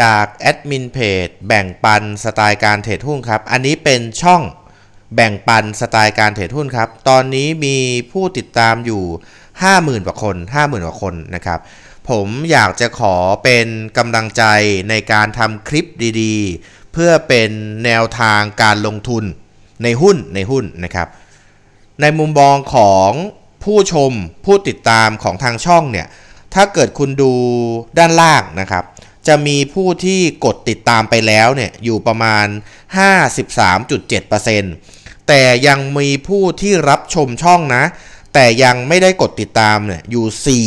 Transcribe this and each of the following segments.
จากแอดมินเพจแบ่งปันสไตล์การเทรดหุ้นครับ อันนี้เป็นช่องแบ่งปันสไตล์การเทรดหุ้นครับ ตอนนี้มีผู้ติดตามอยู่ 50,000กว่าคน 50,000กว่าคนนะครับ ผมอยากจะขอเป็นกำลังใจในการทำคลิปดีๆ เพื่อเป็นแนวทางการลงทุนในหุ้นในหุ้นนะครับ ในมุมมองของผู้ชมผู้ติดตามของทางช่องเนี่ย ถ้าเกิดคุณดูด้านล่างนะครับจะมีผู้ที่กดติดตามไปแล้วเนี่ยอยู่ประมาณ 53.7%แต่ยังมีผู้ที่รับชมช่องนะ แต่ยังไม่ได้กดติดตามเนี่ยอยู่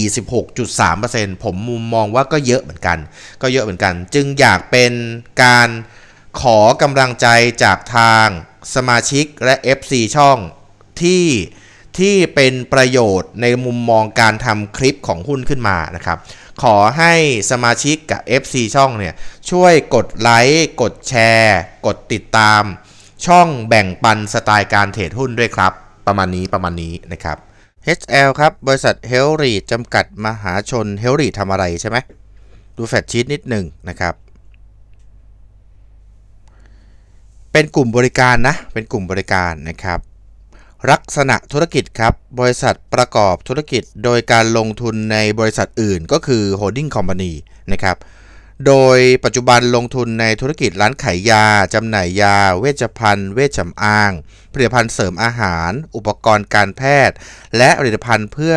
46.3%ผมมุมมองว่าก็เยอะเหมือนกัน ก็เยอะเหมือนกัน จึงอยากเป็นการขอกำลังใจจากทางสมาชิกและ FC ช่อง ที่ที่เป็นประโยชน์ในมุมมองการทำคลิปของหุ้นขึ้นมานะครับขอให้สมาชิกกับ FC ช่องเนี่ยช่วยกดไลค์กดแชร์ กดติดตาม ช่องแบ่งปันสไตล์การเทรดหุ้นด้วยครับประมาณนี้ประมาณนี้นะครับ HL ครับบริษัทเฮลรีจำกัด มหาชนเฮลรีทำอะไรใช่ไหมดูแฟชชีตนิดหนึ่งนะครับ เป็นกลุ่มบริการนะ เป็นกลุ่มบริการนะครับลักษณะธุรกิจครับบริษัทประกอบธุรกิจ โดยการลงทุนในบริษัทอื่น ก็คือโฮลดิ้งคอมพานีนะครับโดยปัจจุบันลงทุนในธุรกิจร้านขายยา จำหน่ายยา เวชภัณฑ์เวชสำอาง ผลิตภัณฑ์เสริมอาหาร อุปกรณ์การแพทย์ และผลิตภัณฑ์เพื่อ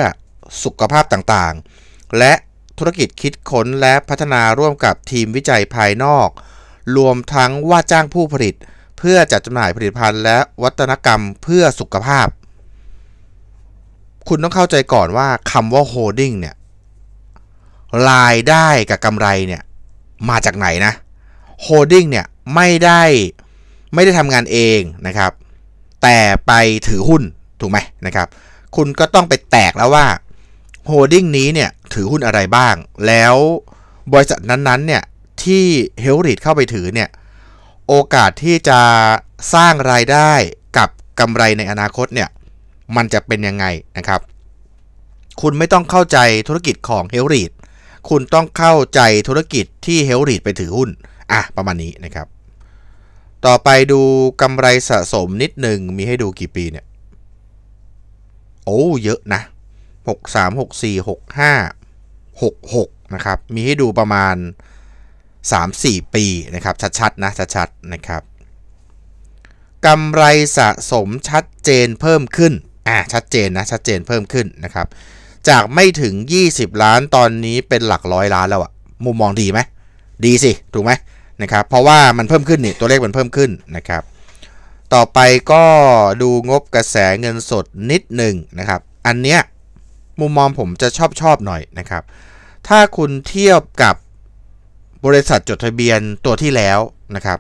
สุขภาพต่างๆ และธุรกิจคิดค้นและพัฒนาร่วมกับทีมวิจัยภายนอก รวมทั้งว่าจ้างผู้ผลิตเพื่อจัดจำหน่ายผลิตภัณฑ์ และวัฒนกรรมเพื่อสุขภาพ คุณต้องเข้าใจก่อนว่าคำว่าโฮดดิ้งเนี่ย รายได้กับกำไรเนี่ยมาจากไหนนะ โฮดดิ้งเนี่ยไม่ได้ไม่ได้ทำงานเองนะครับ แต่ไปถือหุ้นถูกไหมนะครับ คุณก็ต้องไปแตกแล้วว่าโฮดดิ้งนี้เนี่ยถือหุ้นอะไรบ้าง แล้วบริษัทนั้นๆเนี่ยที่เฮลริดเข้าไปถือเนี่ยโอกาสที่จะสร้างรายได้กับกำไรในอนาคตเนี่ยมันจะเป็นยังไงนะครับคุณไม่ต้องเข้าใจธุรกิจของเฮลรีดคุณต้องเข้าใจธุรกิจที่เฮลรีดไปถือหุ้นอ่ะประมาณนี้นะครับต่อไปดูกำไรสะสมนิดหนึ่งมีให้ดูกี่ปีเนี่ยโอ้เยอะนะ6 3 6 4 6 5 6 6นะครับมีให้ดูประมาณ3-4 ปีนะครับชัดๆนะชัดๆนะครับกำไรสะสมชัดเจนเพิ่มขึ้นอ่าชัดเจนนะชัดเจนเพิ่มขึ้นนะครับ จากไม่ถึง 20 ล้านตอนนี้เป็นหลักร้อยล้านแล้วอะมุมมองดีไหมดีสิถูกไหมนะครับเพราะว่ามันเพิ่มขึ้นนี่ตัวเลขมันเพิ่มขึ้นนะครับ ต่อไปก็ดูงบกระแสเงินสดนิดหนึ่งนะครับอันเนี้ยมุมมองผมจะชอบชอบหน่อยนะครับ ถ้าคุณเทียบกับบริษัทจดทะเบียนตัวที่แล้วนะครับ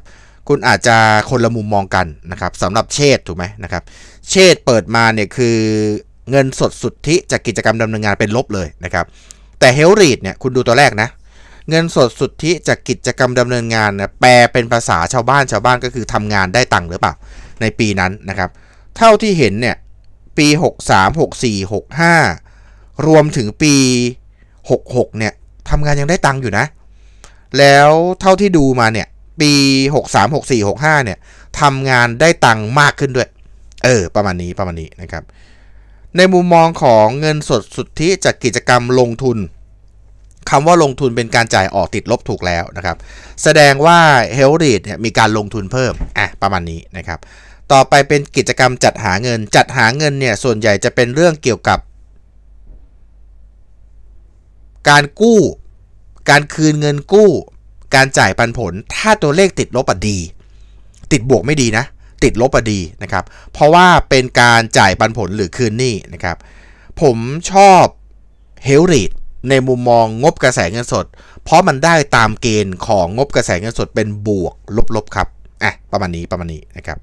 คุณอาจจะคนละมุมมองกันนะครับสำหรับเชษถูกไหมนะครับเชษเปิดมาเนี่ยคือเงินสดสุทธิจากกิจกรรมดำเนินงานเป็นลบเลยนะครับแต่เฮลรีดเนี่ยคุณดูตัวแรกนะเงินสดสุทธิจากกิจกรรมดำเนินงานนะแปลเป็นภาษาชาวบ้านชาวบ้านก็คือทำงานได้ตังค์หรือเปล่าในปีนั้นนะครับเท่าที่เห็นเนี่ยปี63 64 65 รวมถึงปี 66เนี่ยทำงานยังได้ตังค์อยู่นะแล้วเท่าที่ดูมาเนี่ยปี 63 64 65เนี่ยทำงานได้ตังค์มากขึ้นด้วย เออ ประมาณนี้ประมาณนี้นะครับในมุมมองของเงินสดสุทธิจากกิจกรรมลงทุนคำว่าลงทุนเป็นการจ่ายออกติดลบถูกแล้วนะครับแสดงว่าเฮลิ i เนี่ยมีการลงทุนเพิ่มอ่ะประมาณนี้นะครับต่อไปเป็นกิจกรรมจัดหาเงิน จัดหาเงินเนี่ยส่วนใหญ่จะเป็นเรื่องเกี่ยวกับการกู้การคืนเงินกู้ การจ่ายปันผล ถ้าตัวเลขติดลบอ่ะดี ติดบวกไม่ดีนะ ติดลบอ่ะดีนะครับ เพราะว่าเป็นการจ่ายปันผลหรือคืนหนี้นะครับ ผมชอบเฮลริดในมุมมองงบกระแสเงินสด เพราะมันได้ตามเกณฑ์ของงบกระแสเงินสดเป็นบวกลบๆครับอ่ะประมาณนี้ประมาณนี้นะครับ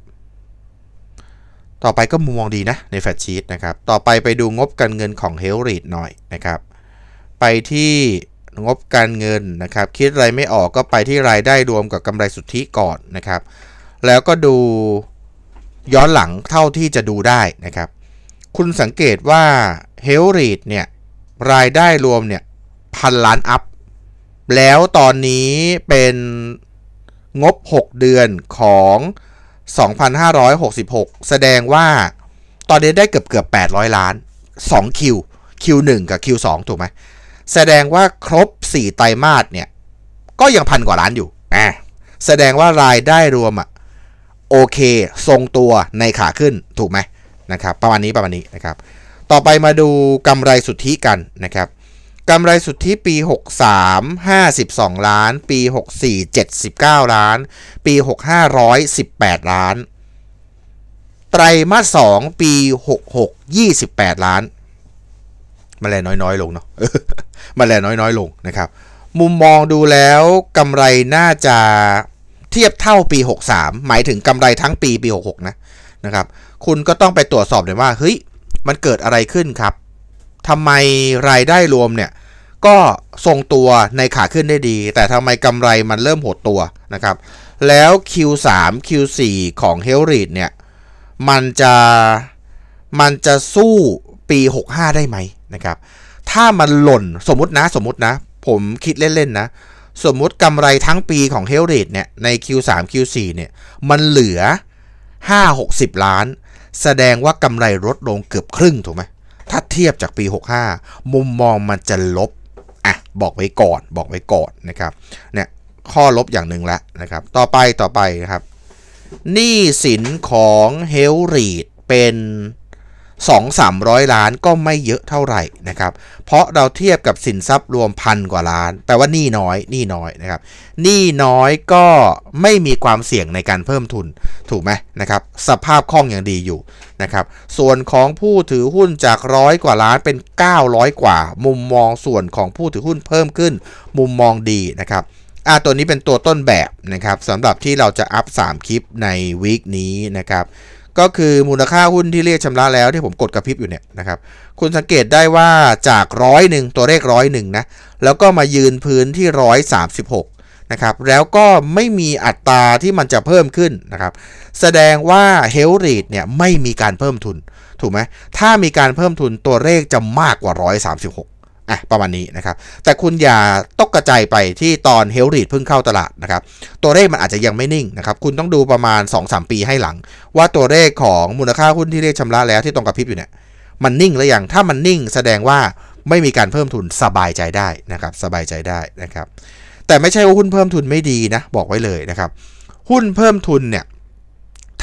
ต่อไปก็มุมมองดีนะในแฟชชีตนะครับ ต่อไปไปดูงบการเงินของเฮลริดหน่อยนะครับ ไปที่งบการเงินนะครับ คิดอะไรไม่ออกก็ไปที่รายได้รวมกับกำไรสุทธิก่อนนะครับ แล้วก็ดูย้อนหลังเท่าที่จะดูได้นะครับ คุณสังเกตว่าเฮลรีดเนี่ยรายได้รวมเนี่ยพันล้านอัพ แล้วตอนนี้เป็นงบ 6 เดือนของ 2,566 แสดงว่าตอนนี้ได้เกือบเกือบ 800 ล้าน 2 คิวคิว1กับคิว2ถูกไหมแสดงว่าครบ 4 ไตรมาสเนี่ยก็ยังพันกว่าล้านอยู่อแสดงว่ารายได้รวมอะโอเค ทรงตัวในขาขึ้นถูกไหมนะครับประมาณนี้ประมาณนี้นะครับต่อไปมาดูกำไรสุทธิกันนะครับกำไรสุทธิปี 63 52 ล้าน ปี 64 79 ล้าน ปี 65 118ล้าน ไตรมาส2ปี 66 28 ล้านมาแลน้อยๆ ลงเนาะมาแลน้อยๆ ลงนะครับ มุมมองดูแล้ว กำไรน่าจะเทียบเท่าปี 63 หมายถึงกำไรทั้งปีปี66นะนะครับ คุณก็ต้องไปตรวจสอบเลยว่าเฮ้ยมันเกิดอะไรขึ้นครับ ทำไมรายได้รวมเนี่ยก็ทรงตัวในขาขึ้นได้ดี แต่ทำไมกำไรมันเริ่มหดตัวนะครับ แล้ว Q3 Q4 ของเฮลร i t เนี่ยมันจะมันจะสู้ปี 65 ได้ไหมนะครับ ถ้ามันหล่นสมมตินะสมมตินะ ผมคิดเล่น ๆ นะ สมมติกำไรทั้งปีของเฮลเรดเนี่ยใน Q3 Q4 เนี่ยมันเหลือ 5 60 ล้าน แสดงว่ากำไรลดลงเกือบครึ่งถูกไหมถ้าเทียบจากปี 65 มุมมองมันจะลบอ่ะบอกไว้ก่อนบอกไว้ก่อนนะครับเนี่ยข้อลบอย่างหนึ่งแล้วนะครับต่อไปต่อไปครับหนี้สินของเฮลริดเป็น2-300 ล้านก็ไม่เยอะเท่าไหร่นะครับเพราะเราเทียบกับสินทรัพย์รวมพันกว่าล้านแปลว่านี่น้อยนี่น้อยนะครับนี่น้อยก็ไม่มีความเสี่ยงในการเพิ่มทุน ถูกไหมนะครับสภาพคล่องอย่างดีอยู่นะครับ ส่วนของผู้ถือหุ้นจากร้อยกว่าล้านเป็น 900 กว่า มุมมองส่วนของผู้ถือหุ้นเพิ่มขึ้นมุมมองดีนะครับอ่าตัวนี้เป็นตัวต้นแบบนะครับสำหรับที่เราจะอัพ3คลิปในวีคนี้นะครับก็คือมูลค่าหุ้นที่เรียกชำระแล้วที่ผมกดกระพริบอยู่เนี่ยนะครับคุณสังเกตได้ว่าจากร้อยหนึ่งตัวเลขร้อยหนึ่งนะแล้วก็มายืนพื้นที่ร้อยสามสิบหกนะครับแล้วก็ไม่มีอัตราที่มันจะเพิ่มขึ้นนะครับแสดงว่าเฮลรีดเนี่ยไม่มีการเพิ่มทุนถูกไหมถ้ามีการเพิ่มทุนตัวเลขจะมากกว่า 136อ่ะประมาณนี้นะครับแต่คุณอย่าตกกระจายไปที่ตอนเฮลรีดเพิ่งเข้าตลาดนะครับตัวเลขมันอาจจะยังไม่นิ่งนะครับคุณต้องดูประมาณ 2-3 ปีให้หลัง ว่าตัวเลขของมูลค่าหุ้นที่เรียกชำระแล้วที่ตรงกับพิบอยู่เนี่ยมันนิ่งหรือยัง ถ้ามันนิ่งแสดงว่าไม่มีการเพิ่มทุนสบายใจได้นะครับสบายใจได้นะครับแต่ไม่ใช่ว่าหุ้นเพิ่มทุนไม่ดีนะบอกไว้เลยนะครับหุ้นเพิ่มทุนเนี่ย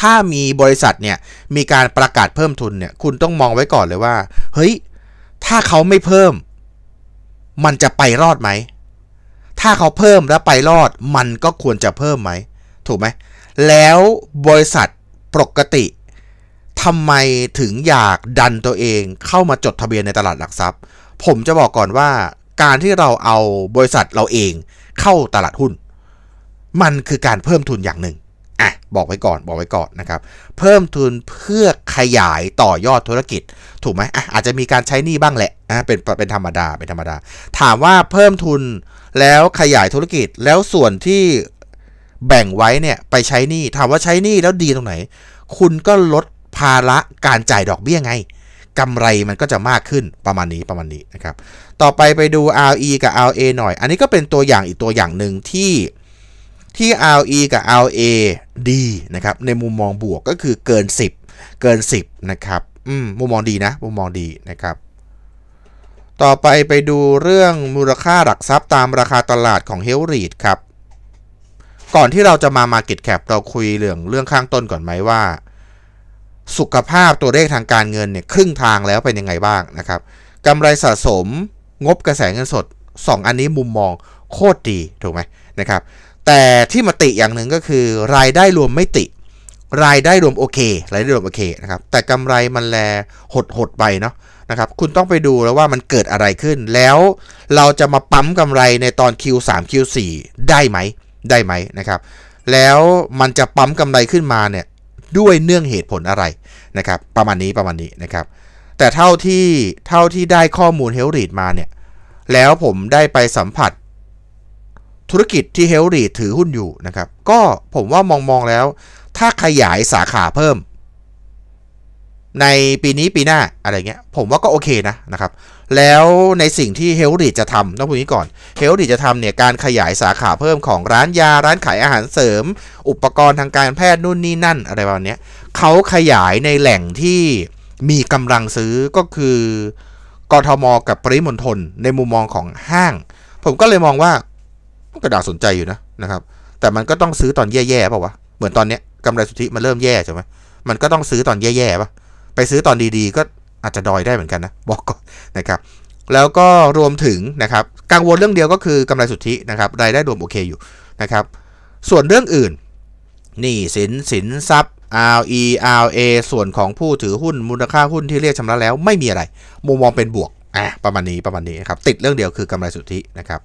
ถ้ามีบริษัทเนี่ยมีการประกาศเพิ่มทุนเนี่ยคุณต้องมองไว้ก่อนเลยว่าเฮ้ยถ้าเขาไม่เพิ่มมันจะไปรอดไหม ถ้าเขาเพิ่มแล้วไปรอด มันก็ควรจะเพิ่มไหม ถูกไหม แล้วบริษัทปกติทำไมถึงอยากดันตัวเองเข้ามาจดทะเบียนในตลาดหลักทรัพย์ ผมจะบอกก่อนว่าการที่เราเอาบริษัทเราเองเข้าตลาดหุ้น มันคือการเพิ่มทุนอย่างหนึ่งอ่ะบอกไว้ก่อนบอกไว้ก่อนนะครับ เพิ่มทุนเพื่อขยายต่อยอดธุรกิจ ถูกไหมอ่ะอาจจะมีการใช้หนี้บ้างแหละอ่ะเป็นเป็นธรรมดาเป็นธรรมดา ถามว่าเพิ่มทุนแล้วขยายธุรกิจแล้วส่วนที่แบ่งไว้เนี่ย ไปใช้หนี้ถามว่าใช้หนี้แล้วดีตรงไหน คุณก็ลดภาระการจ่ายดอกเบี้ยไงกำไรมันก็จะมากขึ้นประมาณนี้ประมาณนี้นะครับต่อไปไปดู RE กับ RA หน่อย อันนี้ก็เป็นตัวอย่างอีกตัวอย่างหนึ่งที่ที่ RE กับ RA ดีนะครับ ในมุมมองบวกก็คือเกิน 10 เกิน 10 นะครับ อืมมุมมองดีนะ มุมมองดีนะครับ ต่อไปไปดูเรื่องมูลค่าหลักทรัพย์ตามราคาตลาดของเฮลรีดครับ ก่อนที่เราจะมา Market Cap เราคุยเรื่องเรื่องข้างต้นก่อนไหมว่า สุขภาพตัวเลขทางการเงินเนี่ยครึ่งทางแล้วเป็นยังไงบ้างนะครับกำไรสะสมงบกระแสเงินสด 2 อันนี้มุมมองโคตรดีถูกไหมนะครับแต่ที่มาติอย่างหนึ่งก็คือรายได้รวมไม่ติ รายได้รวมโอเครายได้รวมโอเคนะครับแต่กำไรมันแลหดหดไปเนาะนะครับคุณต้องไปดูแล้วว่ามันเกิดอะไรขึ้น แล้วเราจะมาปั๊มกำไรในตอน Q3 Q4 ได้ไหมได้ไหมนะครับแล้วมันจะปั๊มกำไรขึ้นมาเนี่ยด้วยเนื่องเหตุผลอะไรนะครับประมาณนี้ประมาณนี้นะครับแต่เท่าที่เท่าที่ได้ข้อมูลเฮลรีดมาเนี่ยแล้วผมได้ไปสัมผัสธุรกิจที่เฮลรีถือหุ้นอยู่นะครับ ก็ผมว่ามองมองแล้ว ถ้าขยายสาขาเพิ่ม ในปีนี้ปีหน้าอะไรเงี้ยผมว่าก็โอเคนะนะครับแล้วในสิ่งที่เฮลรีจะทำต้องพูดนี้ก่อนเฮลรีจะทำเนี่ยการขยายสาขาเพิ่มของร้านยาร้านขายอาหารเสริม อุปกรณ์ทางการแพทย์นู่นนี่นั่นอะไรประมาณนี้เขาขยายในแหล่งที่มีกำลังซื้อก็คือกทมกับปริมณฑลในมุมมองของห้าง ผมก็เลยมองว่าก็ด่าสนใจอยู่นะนะครับ แต่มันก็ต้องซื้อตอนแย่ๆป่าวะเหมือนตอนเนี้ยกำไรสุทธิมันเริ่มแย่ใช่ไหมมันก็ต้องซื้อตอนแย่ๆป่ะไปซื้อตอนดีๆ ก็อาจจะดอยได้เหมือนกันนะบอกก่อนนะครับ แล้วก็รวมถึงนะครับ กังวลเรื่องเดียวก็คือกำไรสุทธินะครับรายได้รวมโอเคอยู่นะครับ ส่วนเรื่องอื่นนี่สินสินทรัพย์ RE RA ส่วนของผู้ถือหุ้นมูลค่าหุ้นที่เรียกชำระแล้ว ไม่มีอะไรมุมมองเป็นบวกอ่ะประมาณนี้ประมาณนี้ครับ ติดเรื่องเดียวคือกำไรสุทธินะครับ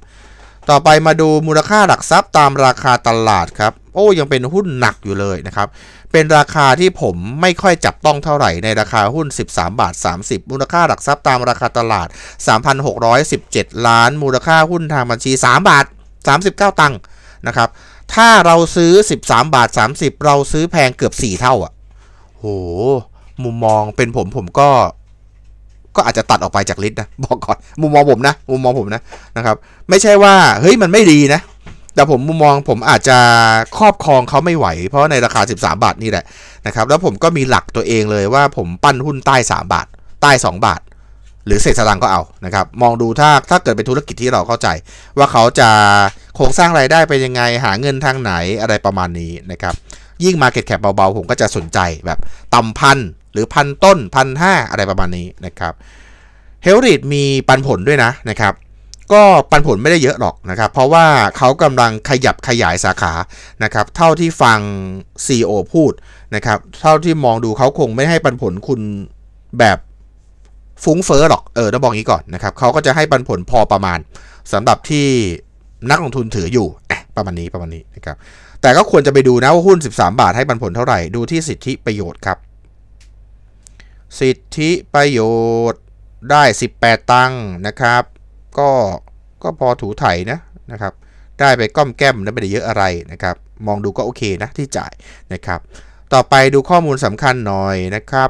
ต่อไปมาดูมูลค่าหลักทรัพย์ตามราคาตลาดครับ โอ้ยังเป็นหุ้นหนักอยู่เลยนะครับ เป็นราคาที่ผมไม่ค่อยจับต้องเท่าไหร่ ในราคาหุ้น 13 บาท 30 มูลค่าหลักทรัพย์ตามราคาตลาด 3,617 ล้าน มูลค่าหุ้นทางบัญชี 3 บาท 39 ตังค์นะครับ ถ้าเราซื้อ 13 บาท 30 เราซื้อแพงเกือบ 4 เท่าอะโหมุมมองเป็นผมผมก็ก็อาจจะตัดออกไปจากลิสต์นะ บอกก่อนมุมมองผมนะมุมมองผมนะนะครับไม่ใช่ว่า เฮ้ยมันไม่ดีนะ แต่ผมมุมมองผมอาจจะ ครอบครองเขาไม่ไหว เพราะในราคา 13 บาทนี่แหละนะครับแล้วผมก็มีหลักตัวเองเลยว่าผมปั้นหุ้นใต้ 3 บาท ใต้ 2 บาท หรือเศษสตางค์ก็เอานะครับมองดูถ้าถ้าเกิดเป็นธุรกิจที่เราเข้าใจ ว่าเขาจะโครงสร้างรายได้ไปยังไงหาเงินทางไหนอะไรประมาณนี้นะครับยิ่ง Market Cap เบาๆผมก็จะสนใจแบบต่ำพันหรือพันต้นพันห้าอะไรประมาณนี้นะครับ เฮลริดมีปันผลด้วยนะนะครับ ก็ปันผลไม่ได้เยอะหรอกนะครับ เพราะว่าเขากำลังขยับขยายสาขานะครับ เท่าที่ฟัง c ีอพูดนะครับ เท่าที่มองดูเขาคงไม่ให้ปันผลคุณแบบฟุ้งเฟอ้อหรอก เออ ต้องบอกงี้ก่อนนะครับ เขาก็จะให้ปันผลพอประมาณสำหรับที่นักลงทุนถืออยู่ประมาณนี้ประมาณนี้นะครับ แต่ก็ควรจะไปดูนะว่าหุ้น13บาทให้ปันผลเท่าไหร่ดูที่สิทธิประโยชน์ครับสิทธิประโยชน์ได้ 18 ตังค์นะครับก็ก็พอถูไถนะนะครับได้ไปก้อมแก้มนะไม่ได้เยอะอะไรนะครับมองดูก็โอเคนะที่จ่ายนะครับต่อไปดูข้อมูลสำคัญหน่อยนะครับ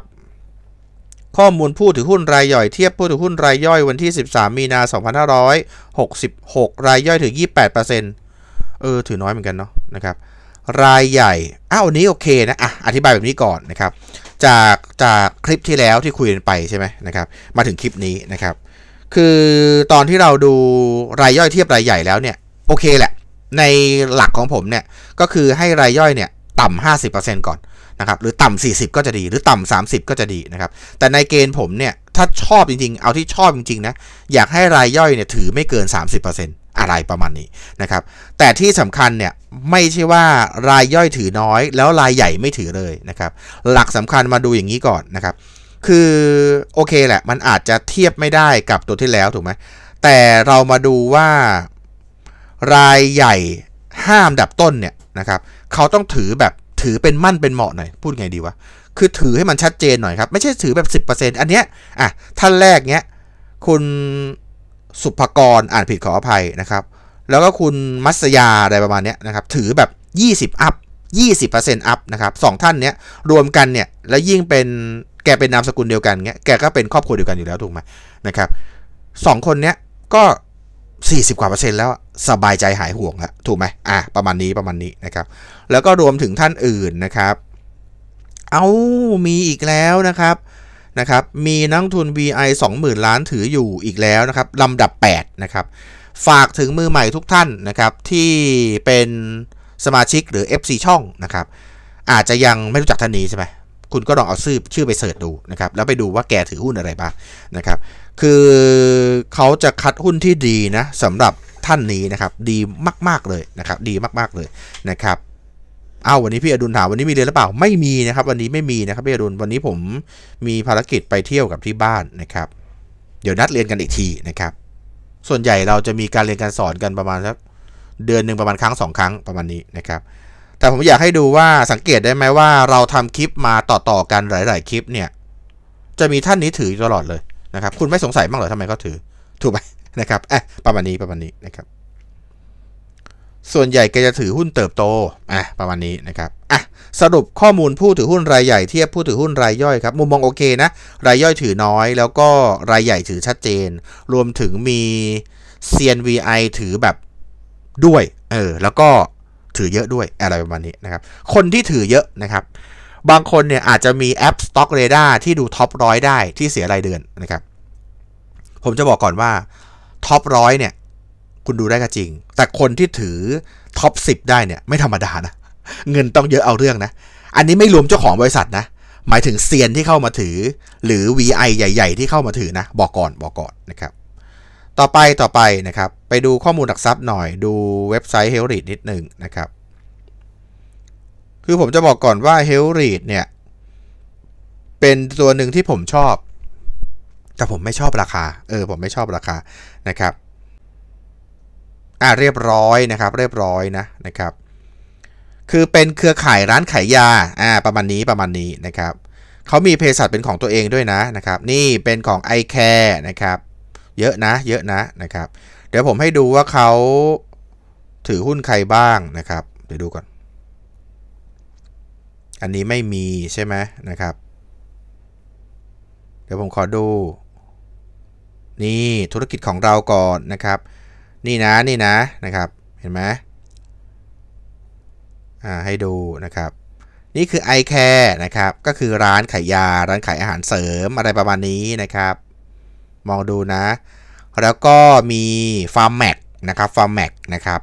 ข้อมูลผู้ถือหุ้นรายย่อยเทียบผู้ถือหุ้นรายย่อยวันที่ 13 มีนา 2566 รายย่อยถือ 28%เออถือน้อยเหมือนกันเนาะนะครับรายใหญ่อ้าวนี้โอเคนะอ่ะอธิบายแบบนี้ก่อนนะครับจากจากคลิปที่แล้วที่คุยกันไปใช่ไหมนะครับมาถึงคลิปนี้นะครับคือตอนที่เราดูรายย่อยเทียบรายใหญ่แล้วเนี่ยโอเคแหละในหลักของผมเนี่ยก็คือให้รายย่อยเนี่ยต่ำห50%ก่อนนะครับหรือต่ำ40 ก็จะดี หรือต่ำ30 ก็จะดีนะครับแต่ในเกณฑ์ผมเนี่ยถ้าชอบจริงๆเอาที่ชอบจริงๆนะอยากให้รายย่อยเนี่ยถือไม่เกิน 30%นอะไรประมาณนี้นะครับแต่ที่สำคัญเนี่ยไม่ใช่ว่ารายย่อยถือน้อย แล้วรายใหญ่ไม่ถือเลยนะครับหลักสำคัญมาดูอย่างนี้ก่อนนะครับ คือโอเคแหละมันอาจจะเทียบไม่ได้กับตัวที่แล้วถูกไหมแต่เรามาดูว่ารายใหญ่ห้ามดับต้นเนี่ยนะครับเขาต้องถือแบบถือเป็นมั่นเป็นเหมาะหน่อยพูดไงดีวะคือถือให้มันชัดเจนหน่อยครับไม่ใช่ถือแบบ 10%อันเนี้ยอ่ะท่านแรกเนี้ยคุณสุภกร อ่านผิดขออภัยนะครับ แล้วก็คุณมัสยาอะไรประมาณนี้นะครับ ถือแบบ 20 อัพ20%อัพนะครับสองท่านเนี้ยรวมกันเนี่ยแล้วยิ่งเป็นแกเป็นนามสกุลเดียวกันเงี้ยแกก็เป็นครอบครัวเดียวกันอยู่แล้วถูกไหมนะครับสองคนเนี้ยก็ 40กว่าเปอร์เซ็นต์แล้วสบายใจหายห่วงแล้วถูกไหมอ่ะประมาณนี้ประมาณนี้นะครับ แล้วก็รวมถึงท่านอื่นนะครับ เอามีอีกแล้วนะครับนะครับมีนักทุน VI 20,000ล้านถืออยู่อีกแล้วนะครับลำดับ8นะครับฝากถึงมือใหม่ทุกท่านนะครับที่เป็นสมาชิกหรือ FC ช่องนะครับ อาจจะยังไม่รู้จักท่านนี้ใช่ไหมคุณก็ลองเอาชื่อชื่อไปเสิร์ชดูนะครับแล้วไปดูว่าแกถือหุ้นอะไรบ้างนะครับ คือเขาจะคัดหุ้นที่ดีนะสำหรับท่านนี้นะครับ ดีมากๆเลยนะครับ ดีมากๆเลยนะครับเอาวันนี้พี่อดุลถามวันนี้มีเรียนหรือเปล่าไม่มีนะครับ วันนี้ไม่มีนะครับพี่อดุลวันนี้ผมมีภารกิจไปเที่ยวกับที่บ้านนะครับ เดี๋ยวนัดเรียนกันอีกทีนะครับ ส่วนใหญ่เราจะมีการเรียนการสอนกันประมาณสักเดือนหนึ่งประมาณครั้งสองครั้งประมาณนี้นะครับ แต่ผมอยากให้ดูว่าสังเกตได้ไหมว่าเราทำคลิปมาต่อๆกันหลายๆคลิปเนี่ยจะมีท่านนี้ถือตลอดเลยนะครับ คุณไม่สงสัยบ้างเหรอทำไมเขาถือถูกไหมนะครับอ่ะประมาณนี้ประมาณนี้นะครับส่วนใหญ่แกจะถือหุ้นเติบโต อ่ะประมาณนี้นะครับ อ่ะสรุปข้อมูลผู้ถือหุ้นรายใหญ่เทียบผู้ถือหุ้นรายย่อยครับมุมมองโอเคนะรายย่อยถือน้อย แล้วก็รายใหญ่ถือชัดเจน รวมถึงมีเซียน VI ถือแบบด้วยเออแล้วก็ถือเยอะด้วยอะไรประมาณนี้นะครับคนที่ถือเยอะนะครับ บางคนเนี่ยอาจจะมีแอป Stock r a d a r ที่ดูท็อปร้อยได้ที่เสียรายเดือนนะครับผมจะบอกก่อนว่า ท็อปร้อยเนี่ยคุณดูได้ก็จริง แต่คนที่ถือท็อป10 ได้เนี่ย ไม่ธรรมดานะ เงินต้องเยอะเอาเรื่องนะ อันนี้ไม่รวมเจ้าของบริษัทนะ หมายถึงเซียนที่เข้ามาถือ หรือ VI ใหญ่ ๆ ที่เข้ามาถือนะ บอกก่อนบอกก่อนนะครับ ต่อไปต่อไปนะครับ ไปดูข้อมูลหลักทรัพย์หน่อยดูเว็บไซต์เฮลริ t นิดหนึ่งนะครับ คือผมจะบอกก่อนว่าเฮลริ t เนี่ย เป็นตัวหนึ่งที่ผมชอบแต่ผมไม่ชอบราคา เออ ผมไม่ชอบราคานะครับอ่าเรียบร้อยนะครับ เรียบร้อยนะนะครับ คือเป็นเครือข่ายร้านขายยาอ่าประมาณนี้ประมาณนี้นะครับเขามีเภสัชเป็นของตัวเองด้วยนะนะครับ นี่เป็นของ i c a r คนะครับ เยอะนะ เยอะนะนะครับ เดี๋ยวผมให้ดูว่าเขาถือหุ้นใครบ้างนะครับเดี๋ยวดูก่อน อันนี้ไม่มีใช่ไหมนะครับ เดี๋ยวผมขอดู นี่ธุรกิจของเราก่อนนะครับนี่นะ นี่นะนะครับ เห็นไหมอ่าให้ดูนะครับ นี่คือ i c a r e นะครับก็คือร้านขายยาร้านขายอาหารเสริมอะไรประมาณนี้นะครับ มองดูนะ แล้วก็มีฟาร์มแมกนะครับฟาร์มแมกนะครับ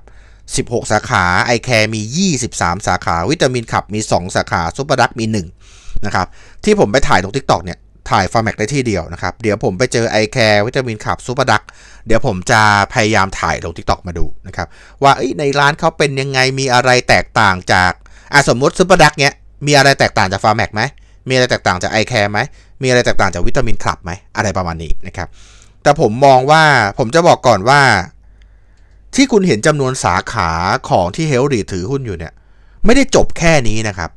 16 สาขา i c a r e มี 23 สาขาวิตามินขับมี 2 สาขา ซุปเปอร์ดักมี1นะครับที่ผมไปถ่ายตรง TikTok เนี่ยถ่ายฟอร์แมกได้ที่เดียวนะครับ เดี๋ยวผมไปเจอไอแคร์วิตามินขับซูเปอร์ดักเดี๋ยวผมจะพยายามถ่ายลงทิกตอกมาดูนะครับว่าในร้านเขาเป็นยังไงมีอะไรแตกต่างจากอสมมติซูเปอร์ดักเนี้ยมีอะไรแตกต่างจากฟอร์แมกไหม มีอะไรแตกต่างจากไอแคร์ไหม มีอะไรแตกต่างจากวิตามินขับไหมอะไรประมาณนี้นะครับ แต่ผมมองว่าผมจะบอกก่อนว่า ที่คุณเห็นจำนวนสาขาของที่เฮลรีถือหุ้นอยู่เนี่ย ไม่ได้จบแค่นี้นะครับ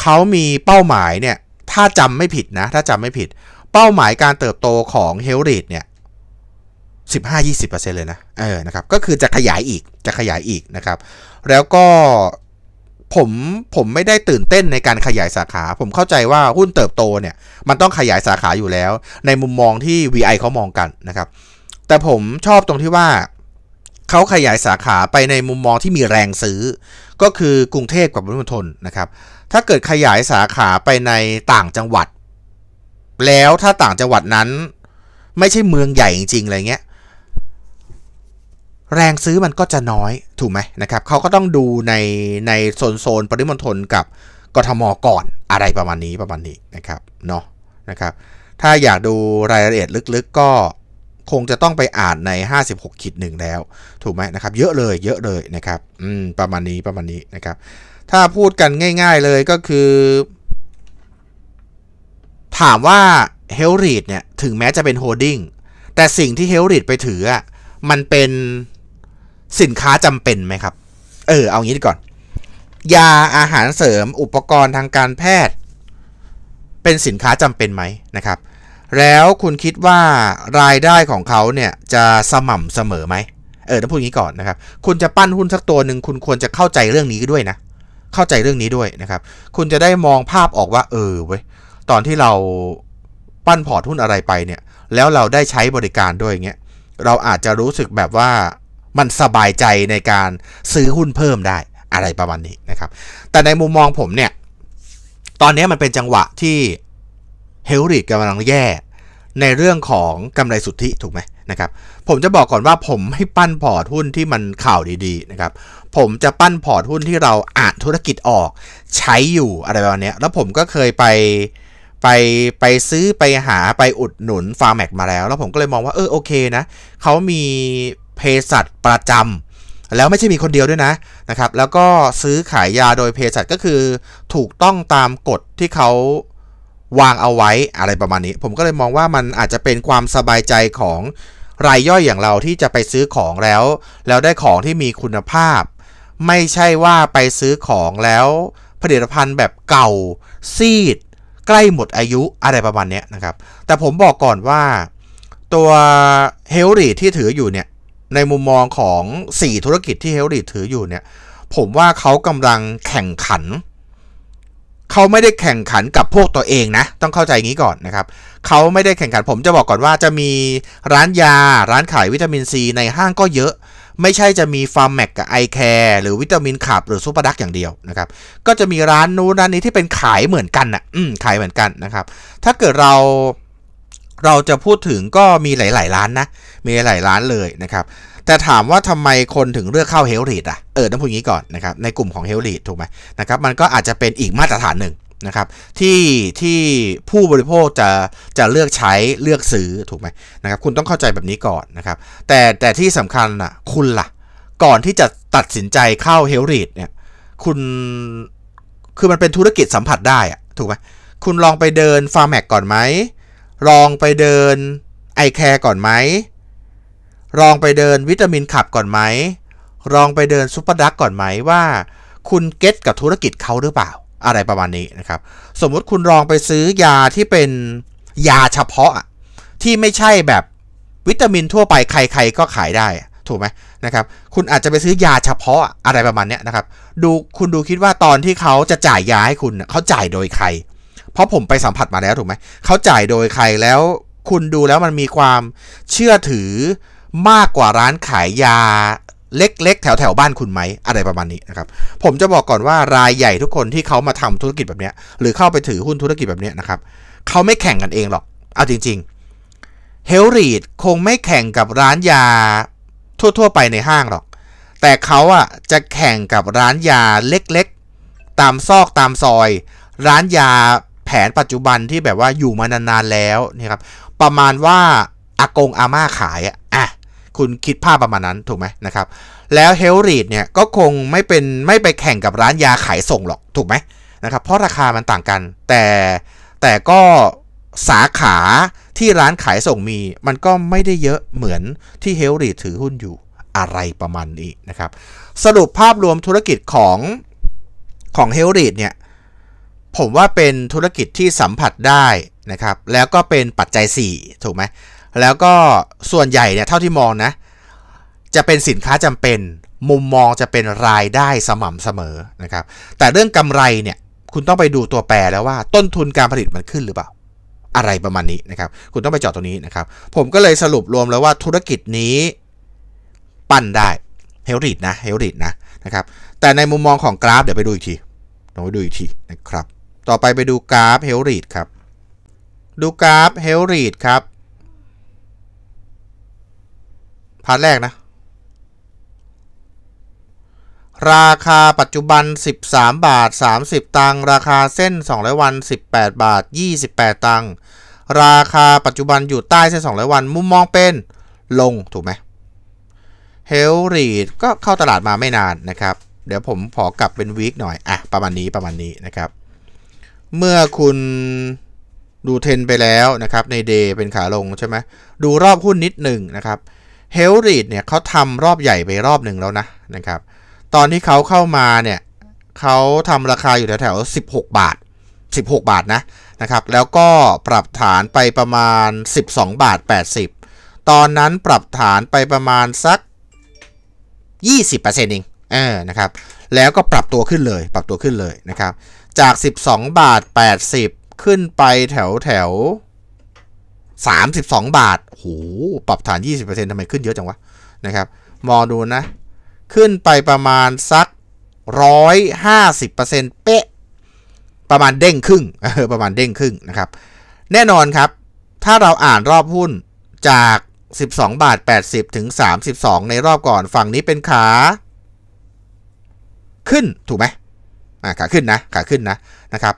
เขามีเป้าหมายเนี่ยถ้าจำไม่ผิดนะถ้าจำไม่ผิดเป้าหมายการเติบโตของเฮลริดเนี่ย 15-20%เลยนะเออนะครับก็คือจะขยายอีกจะขยายอีกนะครับ แล้วก็ผมผมไม่ได้ตื่นเต้นในการขยายสาขา ผมเข้าใจว่าหุ้นเติบโตเนี่ย มันต้องขยายสาขาอยู่แล้ว ในมุมมองที่ VI เขามองกันนะครับ แต่ผมชอบตรงที่ว่าเขาขยายสาขาไปในมุมมองที่มีแรงซื้อ ก็คือกรุงเทพกับปริมณฑลนะครับ ถ้าเกิดขยายสาขาไปในต่างจังหวัด แล้วถ้าต่างจังหวัดนั้นไม่ใช่เมืองใหญ่จริงๆอะไรเงี้ยแรงซื้อมันก็จะน้อยถูกไหมนะครับเขาก็ต้องดูในในโซนโซนปริมณฑลกับกทมก่อนอะไรประมาณนี้ประมาณนี้นะครับเนาะนะครับถ้าอยากดูรายละเอียดลึกๆกก็คงจะต้องไปอ่านใน 56ขีดหนึ่งแล้ว ถูกไหมนะครับ เยอะเลย เยอะเลยนะครับอืมประมาณนี้ประมาณนี้นะครับ ถ้าพูดกันง่ายๆเลยก็คือ ถามว่าเฮลริดเนี่ย ถึงแม้จะเป็นโฮดดิ้ง แต่สิ่งที่เฮลริดไปถืออ่ะมันเป็นสินค้าจำเป็นไหมครับ เออเอางี้ดีก่อน ยาอาหารเสริมอุปกรณ์ทางการแพทย์ เป็นสินค้าจำเป็นไหมนะครับแล้วคุณคิดว่ารายได้ของเขาเนี่ยจะสม่ำเสมอไหม เออต้องพูดอย่างนี้ก่อนนะครับ คุณจะปั้นหุ้นสักตัวหนึ่ง คุณควรจะเข้าใจเรื่องนี้ด้วยนะ เข้าใจเรื่องนี้ด้วยนะครับ คุณจะได้มองภาพออกว่า เออ เว้ย ตอนที่เราปั้นพอร์ตหุ้นอะไรไปเนี่ย แล้วเราได้ใช้บริการด้วยเงี้ย เราอาจจะรู้สึกแบบว่า มันสบายใจในการซื้อหุ้นเพิ่มได้อะไรประมาณนี้นะครับ แต่ในมุมมองผมเนี่ย ตอนนี้มันเป็นจังหวะที่เฮลริกกำลังแย่ ในเรื่องของกำไรสุทธิถูกไหมนะครับ ผมจะบอกก่อนว่าผมไม่ปั้นพอร์ตหุ้นที่มันข่าวดีๆนะครับผมจะปั้นพอร์ตหุ้นที่เราอ่านธุรกิจออกใช้อยู่อะไรประมาณนี้แล้วผมก็เคยไปไปไปซื้อไปหาไปอุดหนุนฟาร์แมกมาแล้ว แล้วผมก็เลยมองว่าเออโอเคนะเขามีเภสัชประจำ แล้วไม่ใช่มีคนเดียวด้วยนะนะครับแล้วก็ซื้อขายยาโดยเภสัชก็คือ ถูกต้องตามกฎที่เขาวางเอาไว้อะไรประมาณนี้ ผมก็เลยมองว่ามันอาจจะเป็นความสบายใจของรายย่อยอย่างเราที่จะไปซื้อของแล้ว แล้วได้ของที่มีคุณภาพ ไม่ใช่ว่าไปซื้อของแล้วผลิตภัณฑ์แบบเก่า ซีด ใกล้หมดอายุอะไรประมาณนี้นะครับแต่ผมบอกก่อนว่าตัวเฮลรีที่ถืออยู่เนี่ยในมุมมองของ 4 ธุรกิจที่เฮลรีถืออยู่เนี่ย ผมว่าเขากำลังแข่งขันเขาไม่ได้แข่งขันกับพวกตัวเองนะ ต้องเข้าใจงี้ก่อนนะครับ เขาไม่ได้แข่งขัน ผมจะบอกก่อนว่า จะมีร้านยา ร้านขายวิตามินซีในห้างก็เยอะ ไม่ใช่จะมีฟาร์มแมกกับไอแคร์หรือวิตามินขับหรือซูเปอร์ดักอย่างเดียวนะครับ ก็จะมีร้านนู้นร้านนี้ที่เป็นขายเหมือนกันนะ่ะอืมขายเหมือนกันนะครับ ถ้าเกิดเราเราจะพูดถึงก็มีหลายๆร้านนะ มีหลายร้านเลยนะครับแต่ถามว่าทำไมคนถึงเลือกเข้าเฮลริดอ่ะ เออ ต้องพูดงี้ก่อนนะครับ ในกลุ่มของเฮลริดถูกไหมนะครับ มันก็อาจจะเป็นอีกมาตรฐานหนึ่งนะครับที่ที่ผู้บริโภคจะจะเลือกใช้เลือกซื้อถูกไหมนะครับคุณต้องเข้าใจแบบนี้ก่อนนะครับแต่แต่ที่สำคัญอ่ะคุณละ่ะ ก่อนที่จะตัดสินใจเข้าเฮลริดเนี่ยคุณคือมันเป็นธุรกิจสัมผัสได้อะถูกไหมคุณลองไปเดินฟาร์แมกก่อนไหมลองไปเดินไอแคร์ก่อนไหมลองไปเดินวิตามินขับก่อนไหมลองไปเดินซุปเปอร์ดักก่อนไหมว่า คุณเก็ตกับธุรกิจเขาหรือเปล่า อะไรประมาณนี้นะครับ สมมุติคุณลองไปซื้อยาที่เป็นยาเฉพาะที่ไม่ใช่แบบวิตามินทั่วไปใคร ๆ ก็ขายได้ ถูกไหมนะครับ คุณอาจจะไปซื้อยาเฉพาะอะไรประมาณนี้นะครับ ดูคุณดูคิดว่าตอนที่เขาจะจ่ายยาให้คุณ เขาจ่ายโดยใคร เพราะผมไปสัมผัสมาแล้วถูกไหม เขาจ่ายโดยใครแล้วคุณดูแล้วมันมีความเชื่อถือมากกว่าร้านขายยาเล็ก ๆ แถวแถวบ้านคุณไหมอะไรประมาณนี้นะครับผมจะบอกก่อนว่ารายใหญ่ทุกคนที่เขามาทำธุรกิจแบบนี้หรือเข้าไปถือหุ้นธุรกิจแบบนี้นะครับเขาไม่แข่งกันเองหรอกเอาจริง ๆเฮลรีดคงไม่แข่งกับร้านยาทั่ว ๆ ไปในห้างหรอก แต่เขาอ่ะจะแข่งกับร้านยาเล็ก ๆ ตามซอกตามซอย ร้านยาแผนปัจจุบันที่แบบว่าอยู่มานานๆแล้วนี่ครับประมาณว่าอากงอาม่าขายอ่ะคุณคิดภาพประมาณนั้นถูกไหมนะครับแล้วเฮลรีดเนี่ยก็คงไม่เป็นไม่ไปแข่งกับร้านยาขายส่งหรอกถูกไหมนะครับเพราะราคามันต่างกัน แต่แต่ก็สาขาที่ร้านขายส่งมีมันก็ไม่ได้เยอะเหมือนที่เฮลรีดถือหุ้นอยู่อะไรประมาณนี้นะครับสรุปภาพรวมธุรกิจของของเฮลรีดเนี่ยผมว่าเป็นธุรกิจที่สัมผัสได้นะครับแล้วก็เป็นปัจจัย 4 ถูกไหมแล้วก็ส่วนใหญ่เนี่ยเท่าที่มองนะ จะเป็นสินค้าจำเป็น มุมมองจะเป็นรายได้สม่ำเสมอนะครับ แต่เรื่องกำไรเนี่ยคุณต้องไปดูตัวแปรแล้วว่า ต้นทุนการผลิตมันขึ้นหรือเปล่าอะไรประมาณนี้นะครับ คุณต้องไปเจาะตรงนี้นะครับ ผมก็เลยสรุปรวมแล้วว่าธุรกิจนี้ ปั้นได้เฮลิตนะเฮลิตนะนะครับแต่ในมุมมองของกราฟ เดี๋ยวไปดูอีกทีลองไปดูอีกทีนะครับต่อไปไปดูกราฟเฮลิตครับดูกราฟเฮลิตครับาร์ทแรกนะราคาปัจจุบัน 13 บาท 30 ตังราคาเส้น 200 วัน 18 บาท 28 ตัง ราคาปัจจุบันอยู่ใต้เส้น200 วัน มุมมองเป็นลงถูกไหมเฮลรีดก็เข้าตลาดมาไม่นานนะครับ เดี๋ยวผมขอกลับเป็นวีคหน่อยอ่ะประมาณนี้ประมาณนี้นะครับ เมื่อคุณดูเทนไปแล้วนะครับ ในเดย์เป็นขาลงใช่ไหมดูรอบหุ้นนิดหนึ่งนะครับเฮลริดเนี่ยเขาทำรอบใหญ่ไปรอบหนึ่งแล้วนะนะครับตอนที่เขาเข้ามาเนี่ยเขาทำราคาอยู่แถวแถว 16 บาท 16 บาทนะนะครับแล้วก็ปรับฐานไปประมาณ 12 บาท 80 ตอนนั้นปรับฐานไปประมาณสัก 20%เองเออนะครับแล้วก็ปรับตัวขึ้นเลยปรับตัวขึ้นเลยนะครับจาก 12 บาท 80 ขึ้นไปแถวแถว32 บาทโห ปรับฐาน 20%ทำไมขึ้นเยอะจังวะ นะครับมองดูนะ ขึ้นไปประมาณสัก 150%เป๊ะ ประมาณเด้งครึ่งประมาณเด้งครึ่งนะครับ แน่นอนครับ ถ้าเราอ่านรอบหุ้นจาก 12 บาท 80ถึง 32ในรอบก่อน ฝั่งนี้เป็นขาขึ้นถูกไหม ขาขึ้นนะ ขาขึ้นนะ นะครับ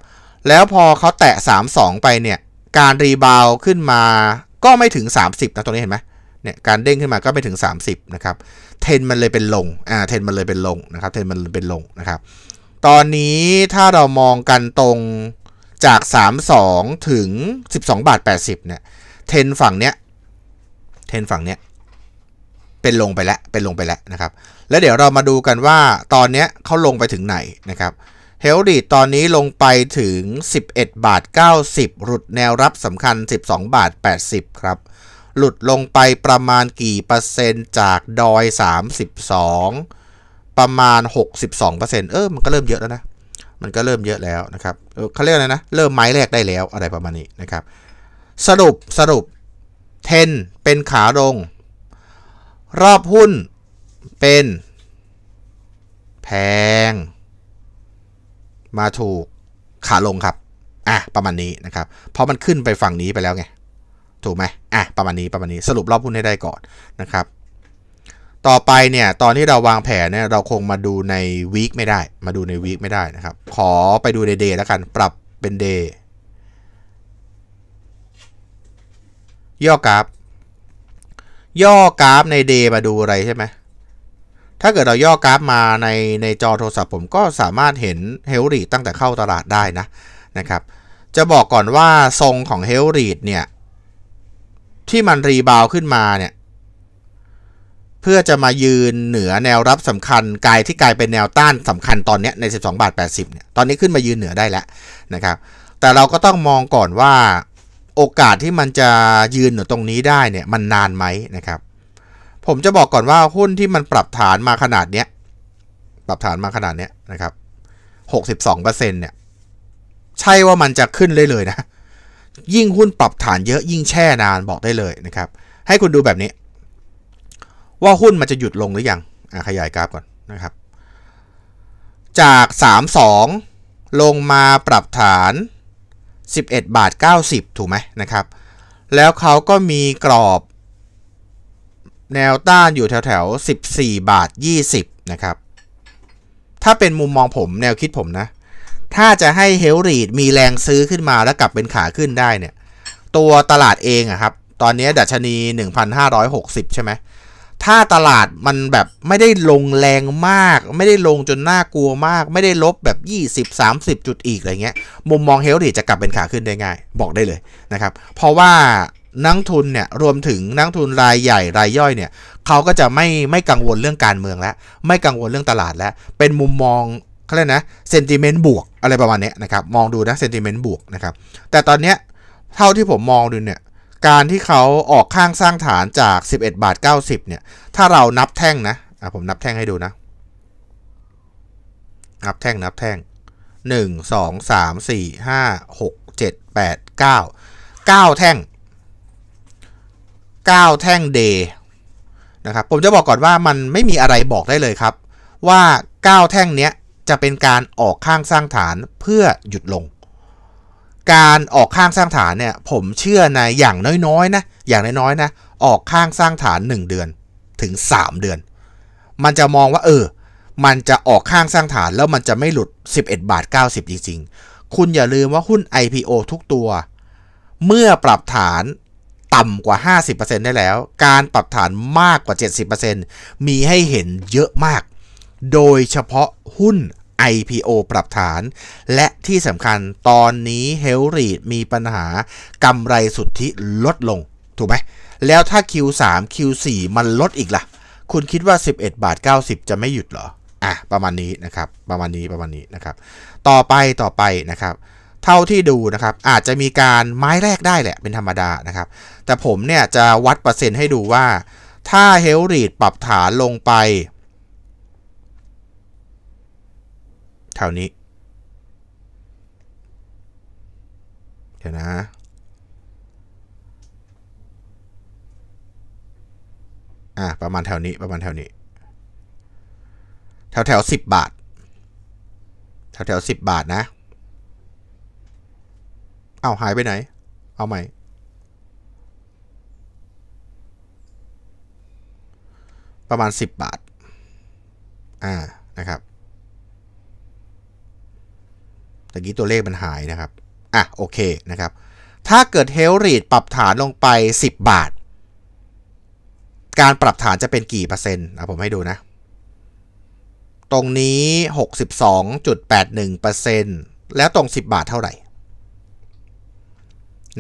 แล้วพอเขาแตะ 32 ไปเนี่ยการรีบาวขึ้นมาก็ไม่ถึง30 นะตรงนี้เห็นไหมเนี่ยการเด้งขึ้นมาก็ไม่ถึง 30 นะครับ เทนมันเลยเป็นลงอ่าเทนมันเลยเป็นลงนะครับ เทนมันเป็นลงนะครับ ตอนนี้ถ้าเรามองกันตรงจาก 32 ถึง 12 บาท 80 เนี่ย เทนฝั่งเนี้ยเทนฝั่งเนี้ยเป็นลงไปแล้วเป็นลงไปแล้วนะครับ แล้วเดี๋ยวเรามาดูกันว่าตอนเนี้ยเขาลงไปถึงไหนนะครับเฮลดีตอนนี้ลงไปถึง 11 บาท90หลุดแนวรับสำคัญ 12บาท80 ครับ หลุดลงไปประมาณกี่เปอร์เซ็นต์จากดอย 32 ประมาณ 62%เออมันก็เริ่มเยอะแล้วนะมันก็เริ่มเยอะแล้วนะครับเขาเรียกอะไรนะเริ่มไม้แรกได้แล้วอะไรประมาณนี้นะครับสรุปสรุปเทนเป็นขาลงรอบหุ้นเป็น แพงมาถูกขาลงครับ อ่ะ ประมาณนี้นะครับ เพราะมันขึ้นไปฝั่งนี้ไปแล้วไง ถูกไหม อ่ะ ประมาณนี้ ประมาณนี้ สรุปรอบหุ้นให้ได้ก่อนนะครับ ต่อไปเนี่ย ตอนที่เราวางแผนเนี่ย เราคงมาดูในวีคไม่ได้ มาดูในวีคไม่ได้นะครับ ขอไปดูในเดย์แล้วกัน ปรับเป็นเดย์ย่อกราฟ ย่อกราฟในเดย์มาดูอะไรใช่ไหมถ้าเกิดเราย่อกราฟมาในในจอโทรศัพท์ผมก็สามารถเห็นเฮลรีตั้งแต่เข้าตลาดได้นะนะครับ จะบอกก่อนว่าทรงของเฮลรีดเนี่ยที่มันรีบาวขึ้นมาเนี่ย เพื่อจะมายืนเหนือแนวรับสำคัญกายที่กลายเป็นแนวต้านสำคัญตอนนี้ใน 12บาท80 เนี่ยตอนนี้ขึ้นมายืนเหนือได้แล้วนะครับ แต่เราก็ต้องมองก่อนว่าโอกาสที่มันจะยืนอยู่ตรงนี้ได้เนี่ยมันนานไหมนะครับผมจะบอกก่อนว่าหุ้นที่มันปรับฐานมาขนาดเนี้ยปรับฐานมาขนาดเนี้ยนะครับหกสิบสองเปอร์เซ็นเนี่ยใช่ว่ามันจะขึ้นเลยเลยนะยิ่งหุ้นปรับฐานเยอะยิ่งแช่นานบอกได้เลยนะครับให้คุณดูแบบนี้ ว่าหุ้นมันจะหยุดลงหรือยังอขยายกราฟก่อนนะครับ จาก32ลงมาปรับฐาน 11บาท90 ถูกไหมนะครับ แล้วเขาก็มีกรอบแนวต้านอยู่แถวแถว14 บาท 20นะครับ ถ้าเป็นมุมมองผมแนวคิดผมนะ ถ้าจะให้เฮลรีดมีแรงซื้อขึ้นมาแล้วกลับเป็นขาขึ้นได้เนี่ย ตัวตลาดเองอะครับ ตอนนี้ดัชนี 1,560ใช่ไหมถ้าตลาดมันแบบไม่ได้ลงแรงมาก ไม่ได้ลงจนน่ากลัวมาก ไม่ได้ลบแบบ20-30 จุดอีกอะไรเงี้ย มุมมองเฮลรีจะกลับเป็นขาขึ้นได้ง่ายบอกได้เลยนะครับ เพราะว่านักทุนเนี่ยรวมถึงนักทุนรายใหญ่รายย่อยเนี่ยเขาก็จะไม่ไม่กังวลเรื่องการเมืองแล้วไม่กังวลเรื่องตลาดแล้วเป็นมุมมองเขาเรียกนะเซนติเมนต์บวกอะไรประมาณนี้นะครับมองดูนะเซนติเมนต์บวกนะครับแต่ตอนเนี้ยเท่าที่ผมมองดูเนี่ยการที่เขาออกข้างสร้างฐานจาก 11บาท90เนี่ยถ้าเรานับแท่งนะอ่ะผมนับแท่งให้ดูนะ นับแท่งนับแท่ง 1 2 3 4 5 6 7 8 9 9 แท่ง9 แท่ง day นะครับ ผมจะบอกก่อนว่ามันไม่มีอะไรบอกได้เลยครับว่า 9 แท่งเนี้ย จะเป็นการออกข้างสร้างฐานเพื่อหยุดลง การออกข้างสร้างฐานเนี่ยผมเชื่อในอย่างน้อยๆนะอย่างน้อยๆนะออกข้างสร้างฐาน 1 เดือนถึง 3 เดือน มันจะมองว่าเออมันจะออกข้างสร้างฐานแล้วมันจะไม่หลุด 11บาท90จริงๆคุณอย่าลืมว่าหุ้น IPO ทุกตัว เมื่อปรับฐานต่ำกว่า 50%ได้แล้ว การปรับฐานมากกว่า 70%มีให้เห็นเยอะมาก โดยเฉพาะหุ้น IPO ปรับฐาน และที่สำคัญตอนนี้เฮลรีดมีปัญหากำไรสุทธิลดลง ถูกไหม แล้วถ้า Q3 Q4 มันลดอีกละ่ะ คุณคิดว่า 11 บาท 90 จะไม่หยุดเหรอ อ่ะ ประมาณนี้นะครับ ประมาณนี้ประมาณนี้นะครับ ต่อไปต่อไปนะครับเท่าที่ดูนะครับอาจจะมีการไม้แรกได้แหละเป็นธรรมดานะครับ แต่ผมเนี่ยจะวัดเปอร์เซ็นต์ให้ดูว่าถ้าเฮลรีดปรับฐานลงไปแถวนี้เดี๋ยวนะอ่ะประมาณแถวนี้ ประมาณแถวนี้แถวแถวสิบบาทแถวแถวสิบบาทนะเอา หายไปไหน เอาใหม่ประมาณ 10 บาท อ่า นะครับตะกี้ตัวเลขมันหายนะครับ อ่ะ โอเคนะครับ ถ้าเกิดเฮลริดปรับฐานลงไป 10 บาท การปรับฐานจะเป็นกี่เปอร์เซ็นต์อ่ะผมให้ดูนะ ตรงนี้ 62.81%แล้วตรง 10 บาทเท่าไหร่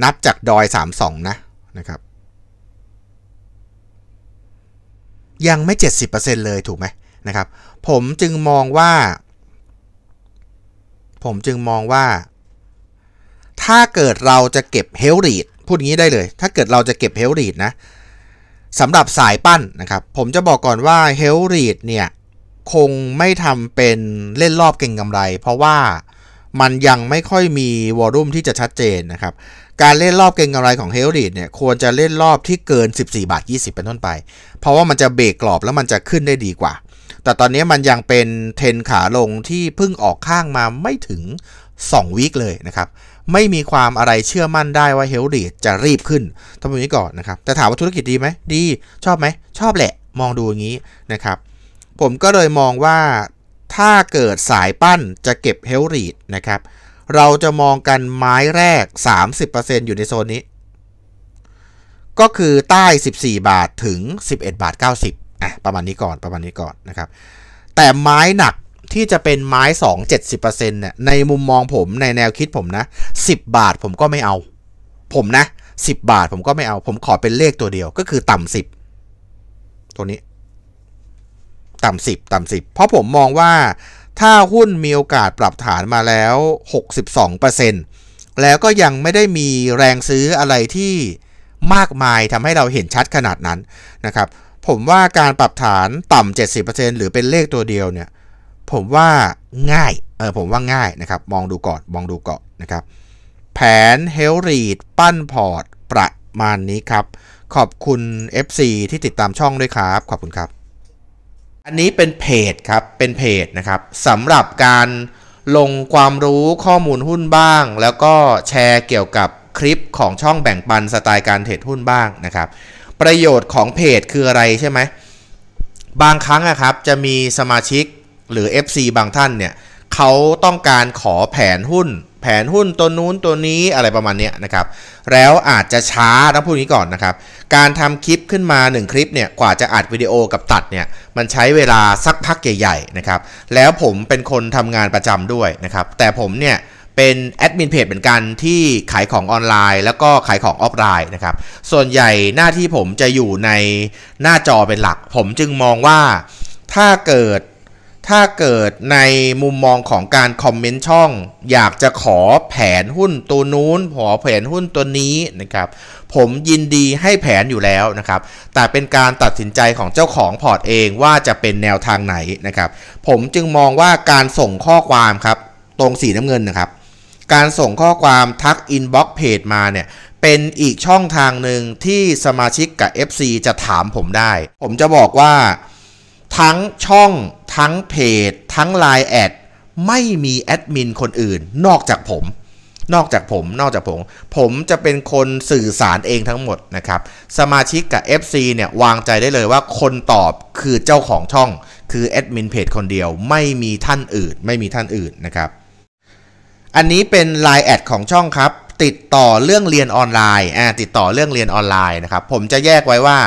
นับจากดอย32 นะนะครับยังไม่ 70%เลย ถูกไหมนะครับผมจึงมองว่า ผมจึงมองว่า ถ้าเกิดเราจะเก็บเฮลรีดพูดงี้ได้เลย ถ้าเกิดเราจะเก็บเฮลรีดนะสำหรับสายปั้นนะครับ ผมจะบอกก่อนว่าเฮลรีดเนี่ยคงไม่ทำเป็นเล่นรอบเก่งกำไร เพราะว่ามันยังไม่ค่อยมีวอลุ่มที่จะชัดเจนนะครับการเล่นรอบเก็งกำไรของเฮลิดเนี่ยควรจะเล่นรอบที่เกิน 14 บาท 20 เป็นต้นไป เพราะว่ามันจะเบรกกรอบแล้วมันจะขึ้นได้ดีกว่า แต่ตอนนี้มันยังเป็นเทนขาลงที่เพิ่งออกข้างมาไม่ถึง2วีคเลยนะครับไม่มีความอะไรเชื่อมั่นได้ว่าเฮลิดจะรีบขึ้นทำแบบนี้ก่อนนะครับแต่ถามว่าธุรกิจดีไหม ดีชอบไหมชอบแหละ มองดูอย่างนี้นะครับ ผมก็เลยมองว่าถ้าเกิดสายปั้นจะเก็บเฮลรีดนะครับเราจะมองกันไม้แรก 30%อยู่ในโซนนี้ ก็คือใต้ 14 บาทถึง 11 บาท 90อ่ะประมาณนี้ก่อนประมาณนี้ก่อนนะครับ แต่ไม้หนักที่จะเป็นไม้ 2 70%เนี่ยในมุมมองผมในแนวคิดผมนะ 10 บาทผมก็ไม่เอา ผมนะ 10 บาทผมก็ไม่เอา ผมขอเป็นเลขตัวเดียวก็คือต่ำ10 ตัวนี้ต่ำสิบต่ำสิบเพราะผมมองว่าถ้าหุ้นมีโอกาสปรับฐานมาแล้ว 62%แล้วก็ยังไม่ได้มีแรงซื้ออะไรที่มากมายทำให้เราเห็นชัดขนาดนั้นนะครับผมว่าการปรับฐานต่ำ70%หรือเป็นเลขตัวเดียวเนี่ยผมว่าง่ายเออผมว่าง่ายนะครับ มองดูก่อนมองดูก่อนนะครับแผนเฮลรีดปั้นพอร์ตประมาณนี้ครับ ขอบคุณ FC ที่ติดตามช่องด้วยครับขอบคุณครับอันนี้เป็นเพจครับเป็นเพจนะครับสำหรับการลงความรู้ข้อมูลหุ้นบ้าง แล้วก็แชร์เกี่ยวกับคลิปของช่องแบ่งปันสไตล์การเทรดหุ้นบ้างนะครับประโยชน์ของเพจคืออะไรใช่ไหมบางครั้งนะครับจะมีสมาชิกหรือ FC บางท่านเนี่ยเขาต้องการขอแผนหุ้นแผนหุ้นตัวนู้นตัวนี้อะไรประมาณนี้นะครับ แล้วอาจจะช้า ต้องพูดงี้ก่อนนะครับ การทำคลิปขึ้นมา 1 คลิปเนี่ยกว่าจะอัดวิดีโอกับตัดเนี่ยมันใช้เวลาสักพักใหญ่ๆนะครับ แล้วผมเป็นคนทำงานประจำด้วยนะครับ แต่ผมเนี่ยเป็นแอดมินเพจเหมือนกัน ที่ขายของออนไลน์ แล้วก็ขายของออฟไลน์นะครับ ส่วนใหญ่หน้าที่ผมจะอยู่ในหน้าจอเป็นหลัก ผมจึงมองว่าถ้าเกิดถ้าเกิดในมุมมองของการคอมเมนต์ช่อง อยากจะขอแผนหุ้นตัวนู้น ขอแผนหุ้นตัวนี้นะครับผมยินดีให้แผนอยู่แล้วนะครับแต่เป็นการตัดสินใจของเจ้าของพอร์ตเองว่าจะเป็นแนวทางไหนนะครับ ผมจึงมองว่าการส่งข้อความครับตรงสีน้ำเงินนะครับการส่งข้อความทักอินบ็อกเพจมาเนี่ยเป็นอีกช่องทางหนึ่งที่สมาชิกกับ FC จะถามผมได้ ผมจะบอกว่าทั้งช่องทั้งเพจทั้ง l ล n e แอดไม่มีแอดมินคนอื่นนอกจากผม นอกจากผมนอกจากผม ผมจะเป็นคนสื่อสารเองทั้งหมดนะครับสมาชิกกับ FC เนี่ยวางใจได้เลยว่าคนตอบคือเจ้าของช่องคือแอดมินเพจคนเดียว ไม่มีท่านอื่น ไม่มีท่านอื่นนะครับอันนี้เป็น l ล n e แอดของช่องครับ ติดต่อเรื่องเรียนออนไลน์อ่าติดต่อเรื่องเรียนออนไลน์นะครับผมจะแยกไว้ว่า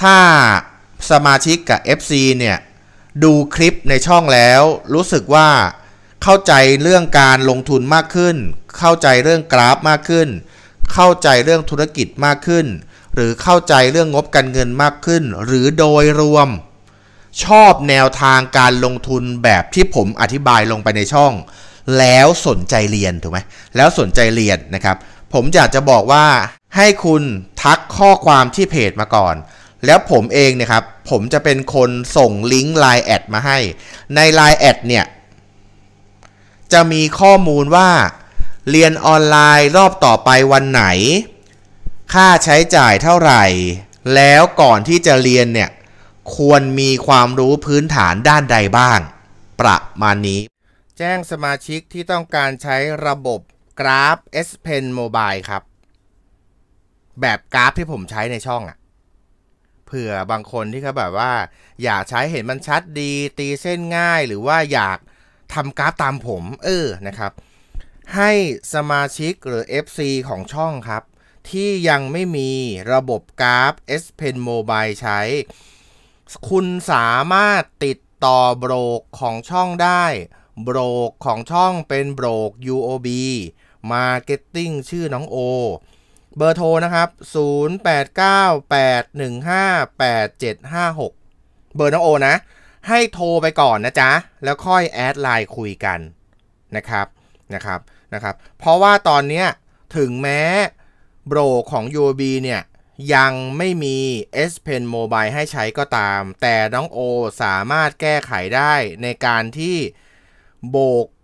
ถ้าสมาชิกกับ FC เนี่ยดูคลิปในช่องแล้ว รู้สึกว่าเข้าใจเรื่องการลงทุนมากขึ้น เข้าใจเรื่องกราฟมากขึ้น เข้าใจเรื่องธุรกิจมากขึ้น หรือเข้าใจเรื่องงบการเงินมากขึ้น หรือโดยรวม ชอบแนวทางการลงทุนแบบที่ผมอธิบายลงไปในช่อง แล้วสนใจเรียนถูกไหมแล้วสนใจเรียนนะครับผมอยากจะบอกว่า ให้คุณทักข้อความที่เพจมาก่อนแล้วผมเองเนี่ยครับ ผมจะเป็นคนส่งลิงก์ Line แอดมาให้ ใน Line แอดเนี่ย จะมีข้อมูลว่าเรียนออนไลน์รอบต่อไปวันไหน ค่าใช้จ่ายเท่าไหร่ แล้วก่อนที่จะเรียนเนี่ย ควรมีความรู้พื้นฐานด้านใดบ้าง ประมาณนี้ แจ้งสมาชิกที่ต้องการใช้ระบบกราฟ S Pen Mobile ครับ แบบกราฟที่ผมใช้ในช่องอะเผื่อบางคนที่เขาแบบว่า อยากใช้เห็นมันชัดดีตีเส้นง่าย หรือว่าอยากทำกราฟตามผม เออนะครับ ให้สมาชิกหรือ FC ของช่องครับ ที่ยังไม่มีระบบกราฟ S Pen Mobile ใช้ คุณสามารถติดต่อโบรกของช่องได้ โบรกของช่องเป็นโบรก UOB Marketing ชื่อน้องโอเบอร์โทรนะครับ 0898158756 เบอร์น้องโอนะ ให้โทรไปก่อนนะจ๊ะ แล้วค่อยแอดไลน์คุยกันนะครับ นะครับ นะครับ เพราะว่าตอนนี้ถึงแม้โบรของ UOB เนี่ย ยังไม่มี S Pen Mobile ให้ใช้ก็ตาม แต่น้องโอสามารถแก้ไขได้ในการที่โบก